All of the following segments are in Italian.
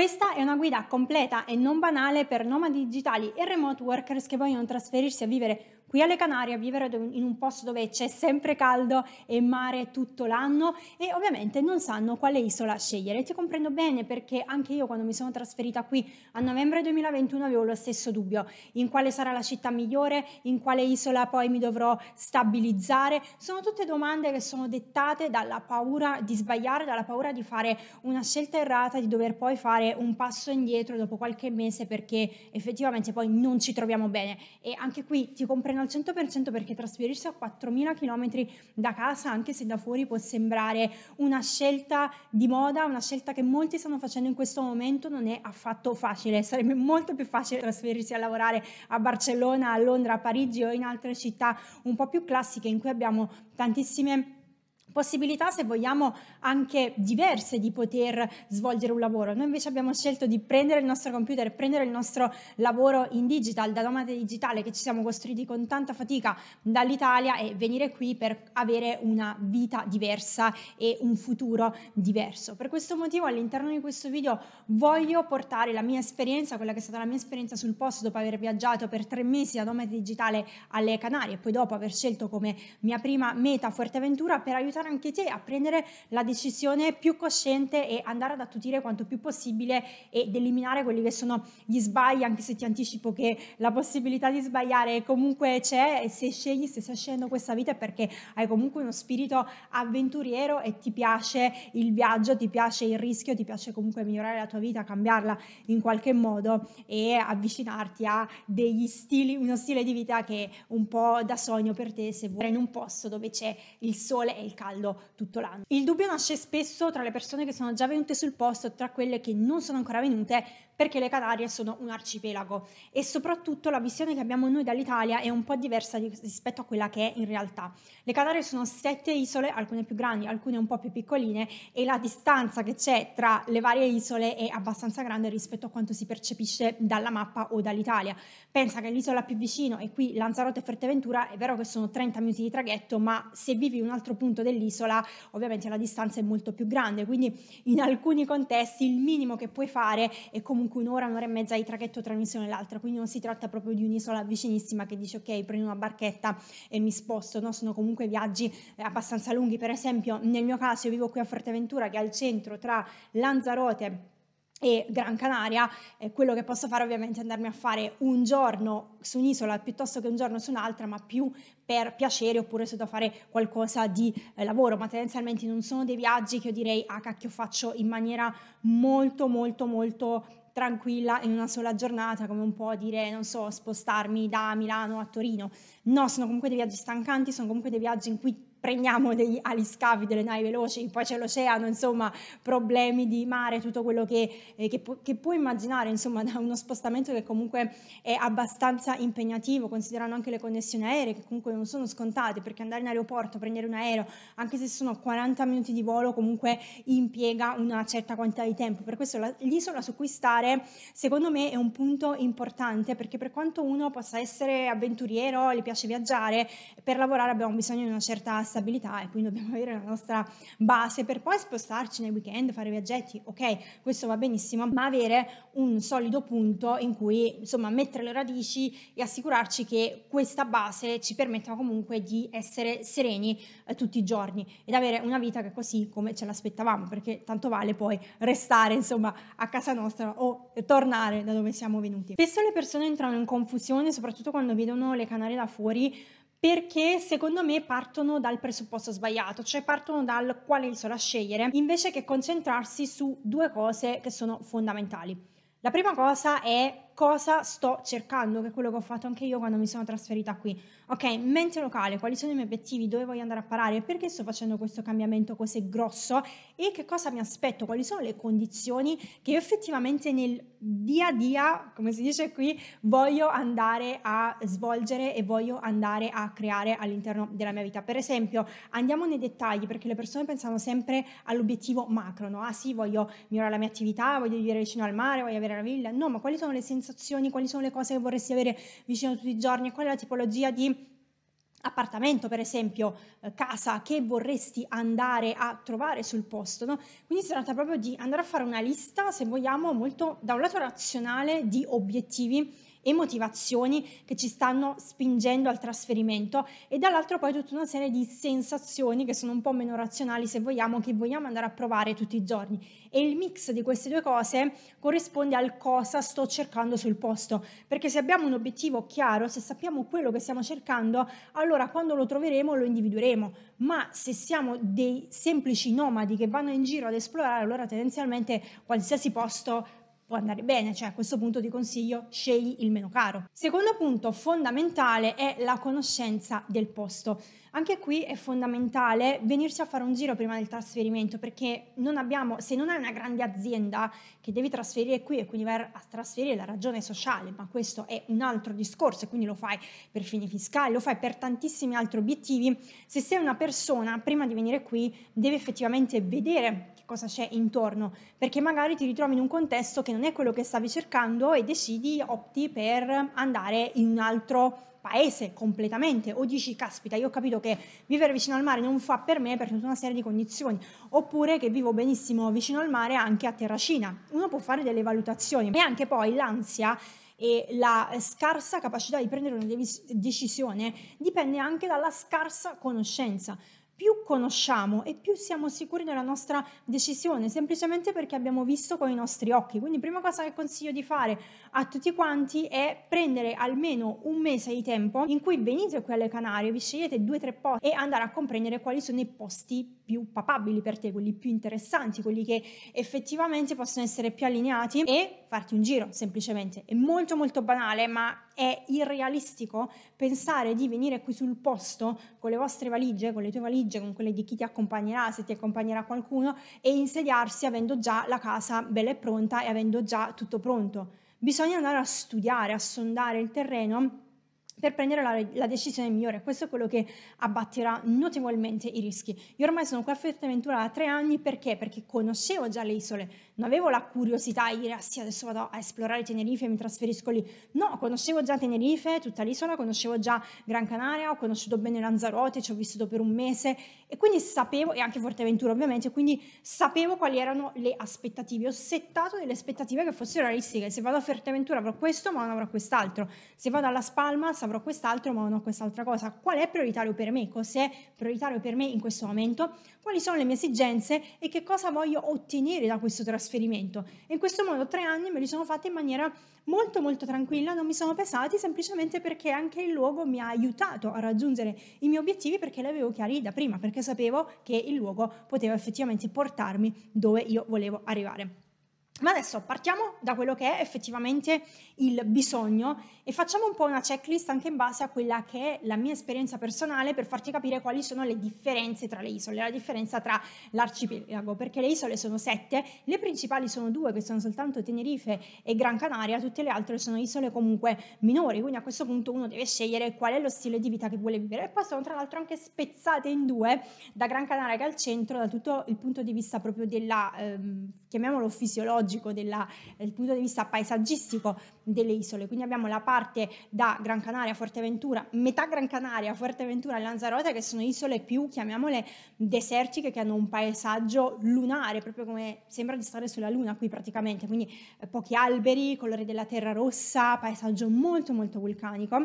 Questa è una guida completa e non banale per nomadi digitali e remote workers che vogliono trasferirsi a vivere Qui alle Canarie a vivere in un posto dove c'è sempre caldo e mare tutto l'anno e ovviamente non sanno quale isola scegliere. Ti comprendo bene perché anche io quando mi sono trasferita qui a novembre 2021 avevo lo stesso dubbio in quale sarà la città migliore, in quale isola poi mi dovrò stabilizzare. Sono tutte domande che sono dettate dalla paura di sbagliare, dalla paura di fare una scelta errata, di dover poi fare un passo indietro dopo qualche mese perché effettivamente poi non ci troviamo bene. E anche qui ti comprendo appieno al 100% perché trasferirsi a 4.000 km da casa, anche se da fuori può sembrare una scelta di moda, una scelta che molti stanno facendo in questo momento, non è affatto facile. Sarebbe molto più facile trasferirsi a lavorare a Barcellona, a Londra, a Parigi o in altre città un po' più classiche in cui abbiamo tantissime possibilità, se vogliamo, anche diverse di poter svolgere un lavoro. Noi invece abbiamo scelto di prendere il nostro computer, prendere il nostro lavoro in digital, da nomade digitale che ci siamo costruiti con tanta fatica dall'Italia e venire qui per avere una vita diversa e un futuro diverso. Per questo motivo all'interno di questo video voglio portare la mia esperienza, quella che è stata la mia esperienza sul posto dopo aver viaggiato per tre mesi da nomade digitale alle Canarie e poi dopo aver scelto come mia prima meta Forteventura per aiutare aiutare anche te a prendere la decisione più cosciente e andare ad attutire quanto più possibile ed eliminare quelli che sono gli sbagli, anche se ti anticipo che la possibilità di sbagliare comunque c'è e se scegli, se stai scegliendo questa vita è perché hai comunque uno spirito avventuriero e ti piace il viaggio, ti piace il rischio, ti piace comunque migliorare la tua vita, cambiarla in qualche modo e avvicinarti a degli stili, uno stile di vita che è un po' da sogno per te se vuoi in un posto dove c'è il sole e il caldo lavorando tutto l'anno. Il dubbio nasce spesso tra le persone che sono già venute sul posto e tra quelle che non sono ancora venute perché le Canarie sono un arcipelago e soprattutto la visione che abbiamo noi dall'Italia è un po' diversa rispetto a quella che è in realtà. Le Canarie sono sette isole, alcune più grandi, alcune un po' più piccoline e la distanza che c'è tra le varie isole è abbastanza grande rispetto a quanto si percepisce dalla mappa o dall'Italia. Pensa che l'isola più vicino è qui Lanzarote e Fuerteventura, è vero che sono 30 minuti di traghetto, ma se vivi in un altro punto dell'isola ovviamente la distanza è molto più grande, quindi in alcuni contesti il minimo che puoi fare è comunque comunque un'ora, un'ora e mezza di traghetto tra un'isola e l'altra, quindi non si tratta proprio di un'isola vicinissima che dice ok prendo una barchetta e mi sposto, no? sono comunque viaggi eh, abbastanza lunghi, per esempio nel mio caso io vivo qui a Forteventura che è al centro tra Lanzarote e Gran Canaria, eh, quello che posso fare ovviamente è andarmi a fare un giorno su un'isola piuttosto che un giorno su un'altra, ma più per piacere oppure se devo fare qualcosa di eh, lavoro, ma tendenzialmente non sono dei viaggi che io direi ah cacchio faccio in maniera molto molto molto tranquilla in una sola giornata, come un po' dire, non so, spostarmi da Milano a Torino. No, sono comunque dei viaggi stancanti, sono comunque dei viaggi in cui prendiamo degli scavi, delle navi veloci, poi c'è l'oceano, insomma, problemi di mare, tutto quello che, eh, che, pu- che puoi immaginare, insomma, da uno spostamento che comunque è abbastanza impegnativo, considerando anche le connessioni aeree, che comunque non sono scontate, perché andare in aeroporto, prendere un aereo, anche se sono 40 minuti di volo, comunque impiega una certa quantità di tempo. Per questo la, l'isola su cui stare, secondo me, è un punto importante, perché per quanto uno possa essere avventuriero, gli piace viaggiare, per lavorare abbiamo bisogno di una certa stabilità e quindi dobbiamo avere la nostra base per poi spostarci nei weekend, fare viaggetti, ok, questo va benissimo, ma avere un solido punto in cui insomma mettere le radici e assicurarci che questa base ci permetta comunque di essere sereni eh, tutti i giorni ed avere una vita che è così come ce l'aspettavamo, perché tanto vale poi restare insomma a casa nostra o tornare da dove siamo venuti. Spesso le persone entrano in confusione, soprattutto quando vedono le Canarie da fuori, perché secondo me partono dal presupposto sbagliato, cioè partono dal quale isola scegliere, invece che concentrarsi su due cose che sono fondamentali. La prima cosa è cosa sto cercando, che è quello che ho fatto anche io quando mi sono trasferita qui. Ok, mente locale, quali sono i miei obiettivi, dove voglio andare a parare, perché sto facendo questo cambiamento così grosso e che cosa mi aspetto, quali sono le condizioni che io effettivamente nel dia a dia, come si dice qui, voglio andare a svolgere e voglio andare a creare all'interno della mia vita. Per esempio, andiamo nei dettagli perché le persone pensano sempre all'obiettivo macro, no? Ah sì, voglio migliorare la mia attività, voglio vivere vicino al mare, voglio avere la villa. No, ma quali sono le sensazioni sensazioni, quali sono le cose che vorresti avere vicino tutti i giorni, qual è la tipologia di appartamento per esempio, eh, casa che vorresti andare a trovare sul posto, no? quindi si tratta proprio di andare a fare una lista, se vogliamo, molto da un lato razionale di obiettivi e motivazioni che ci stanno spingendo al trasferimento e dall'altro poi tutta una serie di sensazioni che sono un po' meno razionali se vogliamo che vogliamo andare a provare tutti i giorni e il mix di queste due cose corrisponde al cosa sto cercando sul posto perché se abbiamo un obiettivo chiaro se sappiamo quello che stiamo cercando allora quando lo troveremo lo individueremo ma se siamo dei semplici nomadi che vanno in giro ad esplorare allora tendenzialmente qualsiasi posto può andare bene, cioè a questo punto ti consiglio scegli il meno caro. Secondo punto fondamentale è la conoscenza del posto. Anche qui è fondamentale venirci a fare un giro prima del trasferimento perché non abbiamo, se non hai una grande azienda che devi trasferire qui e quindi vai a trasferire la ragione sociale, ma questo è un altro discorso e quindi lo fai per fini fiscali, lo fai per tantissimi altri obiettivi, se sei una persona prima di venire qui devi effettivamente vedere che cosa c'è intorno perché magari ti ritrovi in un contesto che non è quello che stavi cercando e decidi, opti per andare in un altro paese completamente o dici caspita io ho capito che vivere vicino al mare non fa per me per tutta una serie di condizioni oppure che vivo benissimo vicino al mare anche a Terracina uno può fare delle valutazioni e anche poi l'ansia e la scarsa capacità di prendere una decisione dipende anche dalla scarsa conoscenza più conosciamo e più siamo sicuri della nostra decisione, semplicemente perché abbiamo visto con i nostri occhi. Quindi prima cosa che consiglio di fare a tutti quanti è prendere almeno un mese di tempo in cui venite qui alle Canarie, vi scegliete due o tre posti e andare a comprendere quali sono i posti più papabili per te, quelli più interessanti, quelli che effettivamente possono essere più allineati e farti un giro semplicemente. È molto molto banale, ma è irrealistico pensare di venire qui sul posto con le vostre valigie, con le tue valigie, con quelle di chi ti accompagnerà, se ti accompagnerà qualcuno e insediarsi avendo già la casa bella e pronta e avendo già tutto pronto. Bisogna andare a studiare, a sondare il terreno per prendere la, la, decisione migliore. Questo è quello che abbatterà notevolmente i rischi. Io ormai sono qua a Fuerteventura da tre anni perché? Perché conoscevo già le isole, non avevo la curiosità di dire ah sì adesso vado a esplorare Tenerife e mi trasferisco lì, no, conoscevo già Tenerife, tutta l'isola, conoscevo già Gran Canaria, ho conosciuto bene Lanzarote, ci ho vissuto per un mese e quindi sapevo, e anche Forteventura ovviamente, quindi sapevo quali erano le aspettative, ho settato delle aspettative che fossero realistiche, se vado a Forteventura avrò questo ma non avrò quest'altro, se vado alla Spalma avrò quest'altro ma non ho quest'altra cosa, qual è prioritario per me, cos'è prioritario per me in questo momento, quali sono le mie esigenze e che cosa voglio ottenere da questo trasferimento trasferimento. E in questo modo tre anni me li sono fatti in maniera molto molto tranquilla, non mi sono pesati semplicemente perché anche il luogo mi ha aiutato a raggiungere i miei obiettivi perché li avevo chiari da prima, perché sapevo che il luogo poteva effettivamente portarmi dove io volevo arrivare. Ma adesso partiamo da quello che è effettivamente il bisogno e facciamo un po' una checklist anche in base a quella che è la mia esperienza personale per farti capire quali sono le differenze tra le isole, la differenza tra l'arcipelago, perché le isole sono sette, le principali sono due che sono soltanto Tenerife e Gran Canaria, tutte le altre sono isole comunque minori, quindi a questo punto uno deve scegliere qual è lo stile di vita che vuole vivere e poi sono tra l'altro anche spezzate in due da Gran Canaria che è al centro, da tutto il punto di vista proprio della, ehm, chiamiamolo fisiologico, geologico, della, eh, dal punto di vista paesaggistico delle isole. Quindi abbiamo la parte da Gran Canaria a Forteventura, metà Gran Canaria, Forteventura e Lanzarote, che sono isole più, chiamiamole, desertiche, che hanno un paesaggio lunare, proprio come sembra di stare sulla Luna qui praticamente. Quindi eh, pochi alberi, colore della terra rossa, paesaggio molto molto vulcanico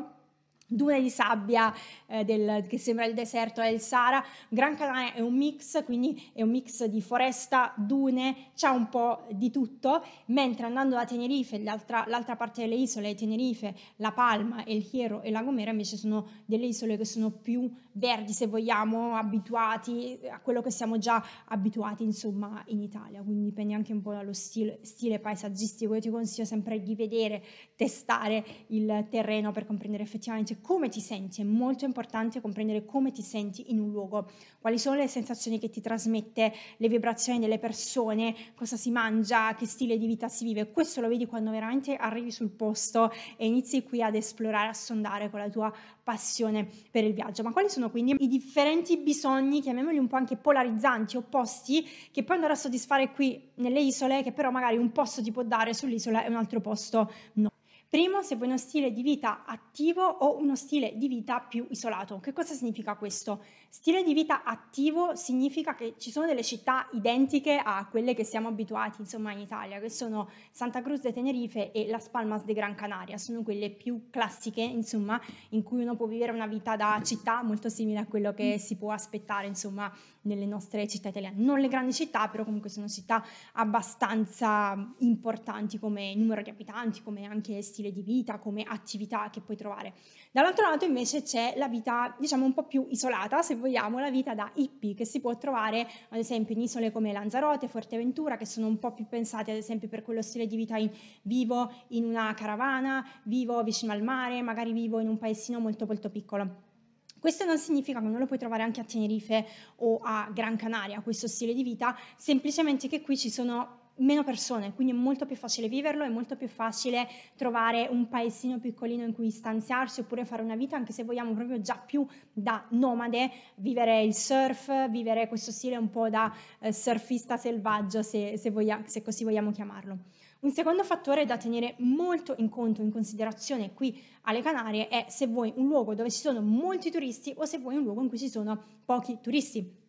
dune di sabbia eh, del, che sembra il deserto è il Sahara. Gran Canaria è un mix, quindi è un mix di foresta, dune, c'è un po' di tutto, mentre andando da Tenerife, l'altra, l'altra parte delle isole, Tenerife, La Palma, El Hierro e La Gomera, invece sono delle isole che sono più verdi, se vogliamo, abituati a quello che siamo già abituati, insomma, in Italia. Quindi dipende anche un po' dallo stile, stile paesaggistico. Io ti consiglio sempre di vedere, testare il terreno per comprendere effettivamente importante come ti senti, è molto importante comprendere come ti senti in un luogo, quali sono le sensazioni che ti trasmette, le vibrazioni delle persone, cosa si mangia, che stile di vita si vive. Questo lo vedi quando veramente arrivi sul posto e inizi qui ad esplorare, a sondare con la tua passione per il viaggio. Ma quali sono quindi i differenti bisogni, chiamiamoli un po' anche polarizzanti, opposti, che puoi andare a soddisfare qui nelle isole, che però magari un posto ti può dare sull'isola e un altro posto no. Primo, se vuoi uno stile di vita attivo o uno stile di vita più isolato. Che cosa significa questo? Stile di vita attivo significa che ci sono delle città identiche a quelle che siamo abituati insomma, in Italia, che sono Santa Cruz de Tenerife e Las Palmas de Gran Canaria, sono quelle più classiche insomma, in cui uno può vivere una vita da città molto simile a quello che si può aspettare insomma, nelle nostre città italiane. Non le grandi città, però comunque sono città abbastanza importanti come numero di abitanti, come anche stile di vita, come attività che puoi trovare. Dall'altro lato invece c'è la vita diciamo un po' più isolata, se vogliamo, la vita da hippie che si può trovare ad esempio in isole come Lanzarote, Forteventura, che sono un po' più pensate ad esempio per quello stile di vita in vivo in una caravana, vivo vicino al mare, magari vivo in un paesino molto molto piccolo. Questo non significa che non lo puoi trovare anche a Tenerife o a Gran Canaria, questo stile di vita, semplicemente che qui ci sono meno persone, quindi è molto più facile viverlo, è molto più facile trovare un paesino piccolino in cui stanziarsi oppure fare una vita, anche se vogliamo proprio già più da nomade, vivere il surf, vivere questo stile un po' da eh, surfista selvaggio, se, se, voglia, se così vogliamo chiamarlo. Un secondo fattore da tenere molto in conto, in considerazione qui alle Canarie è se vuoi un luogo dove ci sono molti turisti o se vuoi un luogo in cui ci sono pochi turisti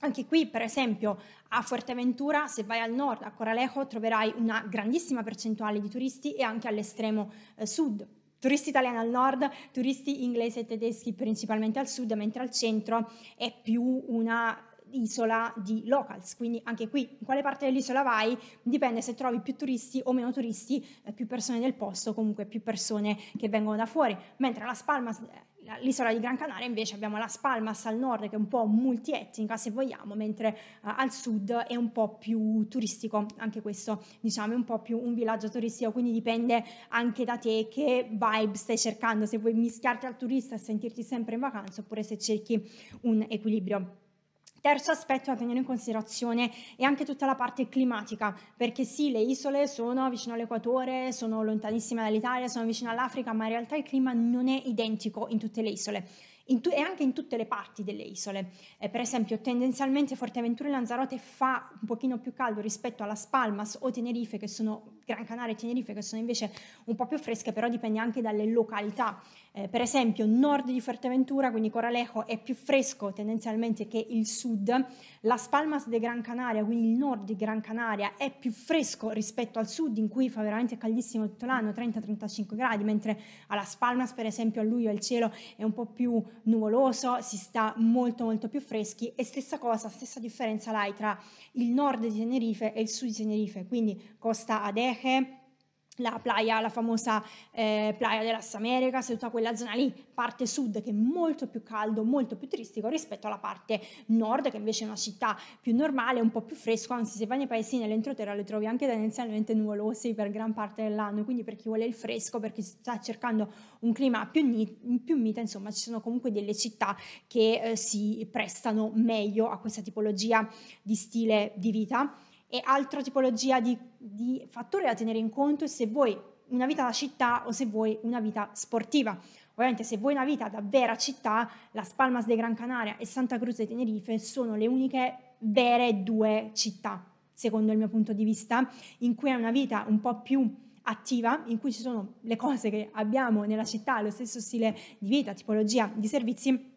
anche qui, per esempio, a Fuerteventura, se vai al nord, a Coralejo, troverai una grandissima percentuale di turisti e anche all'estremo eh, sud. Turisti italiani al nord, turisti inglesi e tedeschi principalmente al sud, mentre al centro è più una isola di locals, quindi anche qui in quale parte dell'isola vai dipende se trovi più turisti o meno turisti, eh, più persone del posto, comunque più persone che vengono da fuori, mentre a Las Palmas eh, l'isola di Gran Canaria invece abbiamo Las Palmas al nord che è un po' multietnica se vogliamo, mentre uh, al sud è un po' più turistico, anche questo diciamo è un po' più un villaggio turistico, quindi dipende anche da te che vibe stai cercando, se vuoi mischiarti al turista e sentirti sempre in vacanza oppure se cerchi un equilibrio. Terzo aspetto da tenere in considerazione è anche tutta la parte climatica, perché sì, le isole sono vicino all'equatore, sono lontanissime dall'Italia, sono vicino all'Africa, ma in realtà il clima non è identico in tutte le isole. Tu- e anche in tutte le parti delle isole. Eh, per esempio, tendenzialmente Forteventura e Lanzarote fa un pochino più caldo rispetto alla Spalmas o Tenerife, che sono Gran Canaria e Tenerife che sono invece un po' più fresche, però dipende anche dalle località. Eh, per esempio, nord di Fuerteventura, quindi Coralejo, è più fresco tendenzialmente che il sud. Las Palmas de Gran Canaria, quindi il nord di Gran Canaria, è più fresco rispetto al sud, in cui fa veramente caldissimo tutto l'anno, 30-35 gradi, mentre a Las Palmas, per esempio, a luglio il cielo è un po' più nuvoloso, si sta molto molto più freschi e stessa cosa, stessa differenza l'hai tra il nord di Tenerife e il sud di Tenerife, quindi Costa Adeja, Campeche, la playa, la famosa eh, playa de las Americas tutta quella zona lì, parte sud che è molto più caldo, molto più turistico rispetto alla parte nord che invece è una città più normale, un po' più fresco, anzi se vai nei paesi nell'entroterra le trovi anche tendenzialmente nuvolose per gran parte dell'anno, quindi per chi vuole il fresco, per chi sta cercando un clima più, nit- più mite, insomma ci sono comunque delle città che eh, si prestano meglio a questa tipologia di stile di vita e altra tipologia di, di fattori da tenere in conto se vuoi una vita da città o se vuoi una vita sportiva. Ovviamente se vuoi una vita da vera città, Las Palmas de Gran Canaria e Santa Cruz de Tenerife sono le uniche vere due città, secondo il mio punto di vista, in cui è una vita un po' più attiva, in cui ci sono le cose che abbiamo nella città, lo stesso stile di vita, tipologia di servizi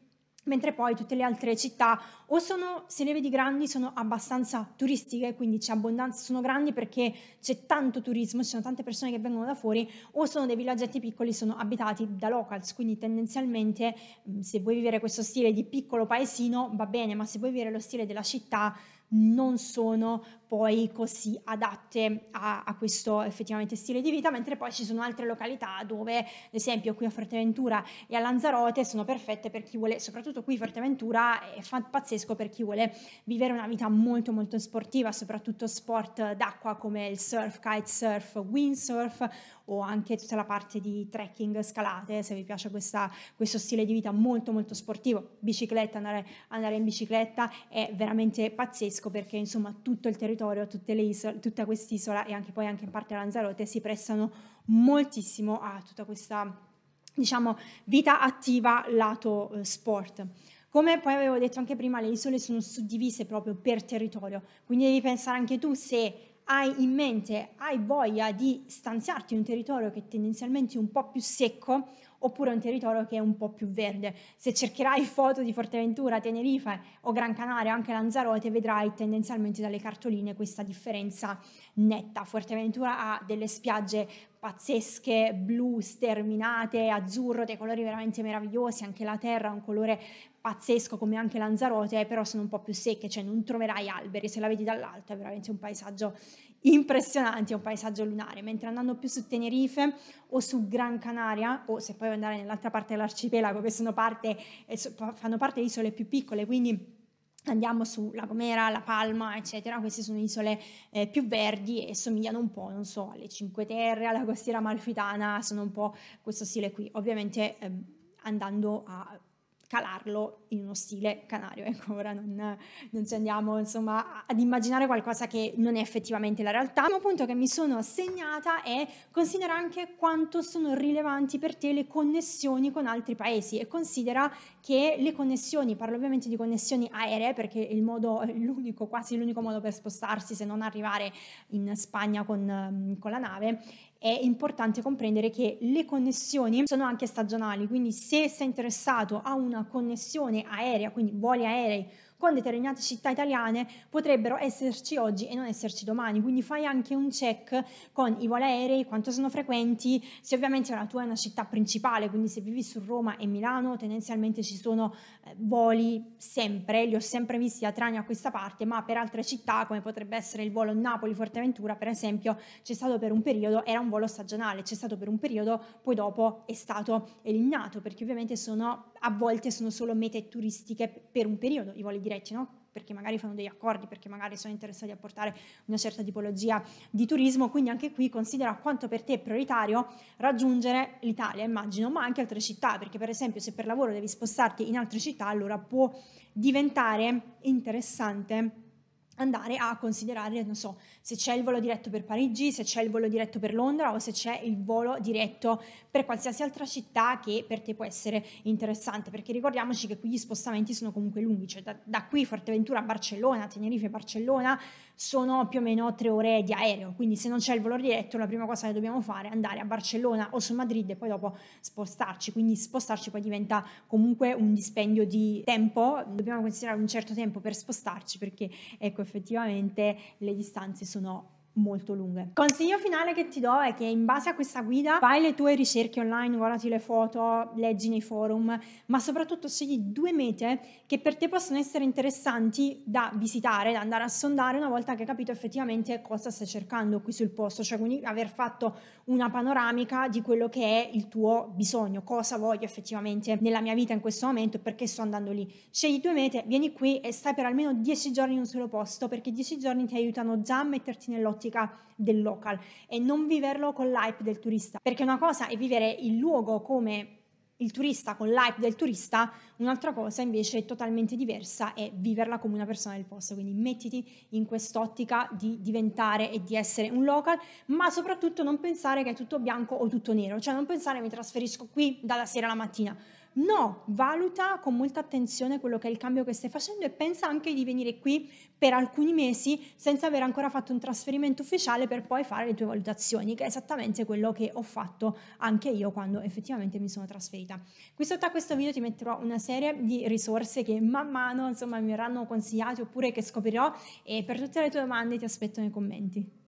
mentre poi tutte le altre città o sono, se ne vedi grandi, sono abbastanza turistiche, quindi c'è abbondanza, sono grandi perché c'è tanto turismo, ci sono tante persone che vengono da fuori, o sono dei villaggetti piccoli, sono abitati da locals, quindi tendenzialmente mm, se vuoi vivere questo stile di piccolo paesino va bene, ma se vuoi vivere lo stile della città non sono poi così adatte a, a, questo effettivamente stile di vita, mentre poi ci sono altre località dove, ad esempio, qui a Forteventura e a Lanzarote sono perfette per chi vuole, soprattutto qui a Forteventura è fa- pazzesco per chi vuole vivere una vita molto molto sportiva, soprattutto sport d'acqua come il surf, kitesurf, windsurf o anche tutta la parte di trekking, scalate, se vi piace questa, questo stile di vita molto molto sportivo, bicicletta, andare, andare in bicicletta è veramente pazzesco tedesco perché insomma tutto il territorio, tutte le isole, tutta quest'isola e anche poi anche in parte Lanzarote si prestano moltissimo a tutta questa diciamo vita attiva lato eh, sport. Come poi avevo detto anche prima, le isole sono suddivise proprio per territorio, quindi devi pensare anche tu se hai in mente, hai voglia di stanziarti in un territorio che è tendenzialmente un po' più secco oppure un territorio che è un po' più verde. Se cercherai foto di Forteventura, Tenerife o Gran Canaria, anche Lanzarote, vedrai tendenzialmente dalle cartoline questa differenza netta. Forteventura ha delle spiagge pazzesche, blu, sterminate, azzurro, dei colori veramente meravigliosi, anche la terra ha un colore pazzesco come anche Lanzarote, eh, però sono un po' più secche, cioè non troverai alberi, se la vedi dall'alto è veramente un paesaggio impressionante, è un paesaggio lunare, mentre andando più su Tenerife o su Gran Canaria o se puoi andare nell'altra parte dell'arcipelago che sono parte, eh, fanno parte di isole più piccole, quindi andiamo su La Gomera, La Palma, eccetera, queste sono isole eh, più verdi e somigliano un po', non so, alle Cinque Terre, alla costiera malfitana, sono un po' questo stile qui, ovviamente eh, andando a calarlo in uno stile canario. Ecco, ora non, non, ci andiamo insomma ad immaginare qualcosa che non è effettivamente la realtà. Un punto che mi sono segnata è considera anche quanto sono rilevanti per te le connessioni con altri paesi e considera che le connessioni, parlo ovviamente di connessioni aeree perché è il modo, l'unico, quasi l'unico modo per spostarsi se non arrivare in Spagna con, con la nave, è importante comprendere che le connessioni sono anche stagionali, quindi se sei interessato a una connessione aerea, quindi voli aerei con determinate città italiane potrebbero esserci oggi e non esserci domani. Quindi fai anche un check con i voli aerei, quanto sono frequenti, se ovviamente la tua è una città principale, quindi se vivi su Roma e Milano tendenzialmente ci sono eh, voli sempre, li ho sempre visti da Trani a questa parte, ma per altre città come potrebbe essere il volo Napoli-Forteventura per esempio c'è stato per un periodo, era un volo stagionale, c'è stato per un periodo, poi dopo è stato eliminato perché ovviamente sono a volte sono solo mete turistiche per un periodo i voli di diretti, no? perché magari fanno degli accordi, perché magari sono interessati a portare una certa tipologia di turismo, quindi anche qui considera quanto per te è prioritario raggiungere l'Italia, immagino, ma anche altre città, perché per esempio se per lavoro devi spostarti in altre città, allora può diventare interessante andare a considerare, non so, se c'è il volo diretto per Parigi, se c'è il volo diretto per Londra o se c'è il volo diretto per qualsiasi altra città che per te può essere interessante, perché ricordiamoci che qui gli spostamenti sono comunque lunghi, cioè da, da qui Forteventura a Barcellona, Tenerife, Barcellona, sono più o meno tre ore di aereo, quindi se non c'è il volo diretto la prima cosa che dobbiamo fare è andare a Barcellona o su Madrid e poi dopo spostarci, quindi spostarci poi diventa comunque un dispendio di tempo, dobbiamo considerare un certo tempo per spostarci perché ecco effettivamente le distanze sono molto lunghe. Consiglio finale che ti do è che in base a questa guida fai le tue ricerche online, guardati le foto, leggi nei forum, ma soprattutto scegli due mete che per te possono essere interessanti da visitare, da andare a sondare una volta che hai capito effettivamente cosa stai cercando qui sul posto, cioè quindi aver fatto una panoramica di quello che è il tuo bisogno, cosa voglio effettivamente nella mia vita in questo momento perché sto andando lì. Scegli due mete, vieni qui e stai per almeno 10 giorni in un solo posto perché 10 giorni ti aiutano già a metterti nell'ottica ottica del local e non viverlo con l'hype del turista. Perché una cosa è vivere il luogo come il turista con l'hype del turista, un'altra cosa invece è totalmente diversa è viverla come una persona del posto. Quindi mettiti in quest'ottica di diventare e di essere un local, ma soprattutto non pensare che è tutto bianco o tutto nero, cioè non pensare mi trasferisco qui dalla sera alla mattina No, valuta con molta attenzione quello che è il cambio che stai facendo e pensa anche di venire qui per alcuni mesi senza aver ancora fatto un trasferimento ufficiale per poi fare le tue valutazioni, che è esattamente quello che ho fatto anche io quando effettivamente mi sono trasferita. Qui sotto a questo video ti metterò una serie di risorse che man mano insomma mi verranno consigliate oppure che scoprirò e per tutte le tue domande ti aspetto nei commenti.